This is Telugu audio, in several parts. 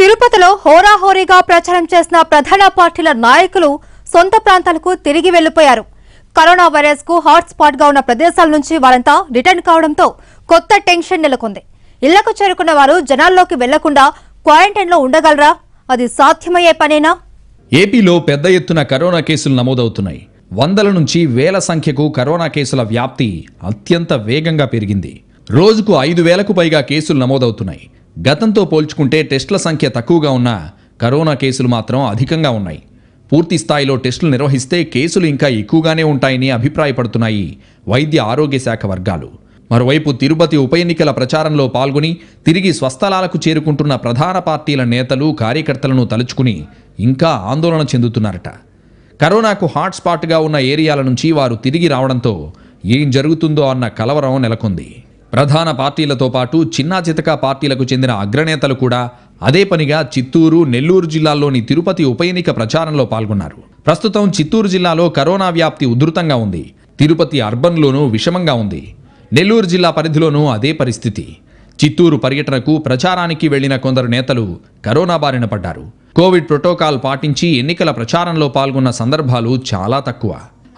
తిరుపతిలో హోరాహోరీగా ప్రచారం చేసిన ప్రధాన పార్టీల నాయకులు సొంత ప్రాంతాలకు తిరిగి వెళ్లిపోయారు కరోనా వైరస్ కు హాట్స్పాట్ గా ఉన్న ప్రదేశాల నుంచి వారంతా రిటర్న్ కావడంతో కొత్త టెన్షన్ నెలకొంది ఇళ్లకు చేరుకున్న వారు జనాల్లోకి వెళ్లకుండా క్వారంటైన్ లో ఉండగలరా అది సాధ్యమయ్యే పనేనా ఏపీలో పెద్ద ఎత్తున కరోనా కేసులు నమోదవుతున్నాయి వందల నుంచి వేల సంఖ్యకు కరోనా కేసుల వ్యాప్తి అత్యంత వేగంగా పెరిగింది రోజుకు ఐదు వేలకు పైగా కేసులు నమోదవుతున్నాయి గతంతో పోల్చుకుంటే టెస్టుల సంఖ్య తక్కువగా ఉన్నా కరోనా కేసులు మాత్రం అధికంగా ఉన్నాయి పూర్తి స్థాయిలో టెస్టులు నిర్వహిస్తే కేసులు ఇంకా ఎక్కువగానే ఉంటాయని అభిప్రాయపడుతున్నాయి వైద్య ఆరోగ్య శాఖ వర్గాలు మరోవైపు తిరుపతి ఉప ఎన్నికల ప్రచారంలో పాల్గొని తిరిగి స్వస్థలాలకు చేరుకుంటున్న ప్రధాన పార్టీల నేతలు కార్యకర్తలను తలుచుకుని ఇంకా ఆందోళన చెందుతున్నారట కరోనాకు హాట్స్పాట్గా ఉన్న ఏరియాల నుంచి వారు తిరిగి రావడంతో ఏం జరుగుతుందో అన్న కలవరం నెలకొంది ప్రధాన పార్టీలతో పాటు చిన్నా చితక పార్టీలకు చెందిన అగ్రనేతలు కూడా అదే పనిగా చిత్తూరు నెల్లూరు జిల్లాల్లోని తిరుపతి ఉప ఎన్నిక ప్రచారంలో పాల్గొన్నారు ప్రస్తుతం చిత్తూరు జిల్లాలో కరోనా వ్యాప్తి ఉధృతంగా ఉంది తిరుపతి అర్బన్లోనూ విషమంగా ఉంది నెల్లూరు జిల్లా పరిధిలోనూ అదే పరిస్థితి చిత్తూరు పర్యటనకు ప్రచారానికి వెళ్లిన కొందరు నేతలు కరోనా బారిన పడ్డారు కోవిడ్ ప్రోటోకాల్ పాటించి ఎన్నికల ప్రచారంలో పాల్గొన్న సందర్భాలు చాలా తక్కువ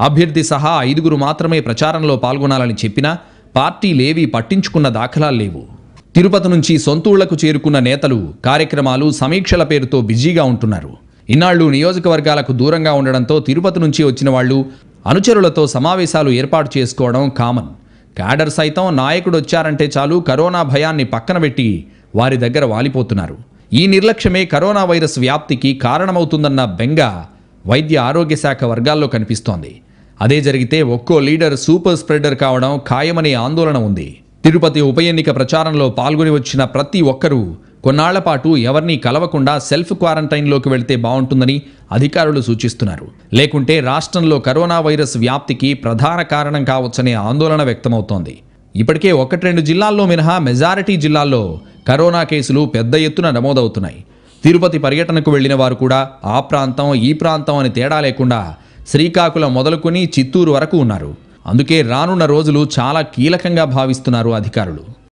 అభ్యర్థి సహా ఐదుగురు మాత్రమే ప్రచారంలో పాల్గొనాలని చెప్పినా పార్టీలేవీ పట్టించుకున్న దాఖలాలు లేవు తిరుపతి నుంచి సొంతూళ్లకు చేరుకున్న నేతలు కార్యక్రమాలు సమీక్షల పేరుతో బిజీగా ఉంటున్నారు ఇన్నాళ్లు నియోజకవర్గాలకు దూరంగా ఉండడంతో తిరుపతి నుంచి వచ్చిన వాళ్ళు అనుచరులతో సమావేశాలు ఏర్పాటు చేసుకోవడం కామన్ క్యాడర్ సైతం నాయకుడు వచ్చారంటే చాలు కరోనా భయాన్ని పక్కన పెట్టి వారి దగ్గర వాలిపోతున్నారు ఈ నిర్లక్ష్యమే కరోనా వైరస్ వ్యాప్తికి కారణమవుతుందన్న బెంగ వైద్య ఆరోగ్య శాఖ వర్గాల్లో కనిపిస్తోంది అదే జరిగితే ఒక్కో లీడర్ సూపర్ స్ప్రెడర్ కావడం ఖాయమనే ఆందోళన ఉంది తిరుపతి ఉప ఎన్నిక ప్రచారంలో పాల్గొని వచ్చిన ప్రతి ఒక్కరూ కొన్నాళ్లపాటు పాటు ఎవరినీ కలవకుండా సెల్ఫ్ క్వారంటైన్లోకి వెళ్తే బాగుంటుందని అధికారులు సూచిస్తున్నారు లేకుంటే రాష్ట్రంలో కరోనా వైరస్ వ్యాప్తికి ప్రధాన కారణం కావచ్చనే ఆందోళన వ్యక్తమవుతోంది ఇప్పటికే ఒకటి రెండు జిల్లాల్లో మినహా మెజారిటీ జిల్లాల్లో కరోనా కేసులు పెద్ద ఎత్తున నమోదవుతున్నాయి తిరుపతి పర్యటనకు వెళ్లిన వారు కూడా ఆ ప్రాంతం ఈ ప్రాంతం అని తేడా లేకుండా శ్రీకాకుళం మొదలుకొని చిత్తూరు వరకు ఉన్నారు అందుకే రానున్న రోజులు చాలా కీలకంగా భావిస్తున్నారు అధికారులు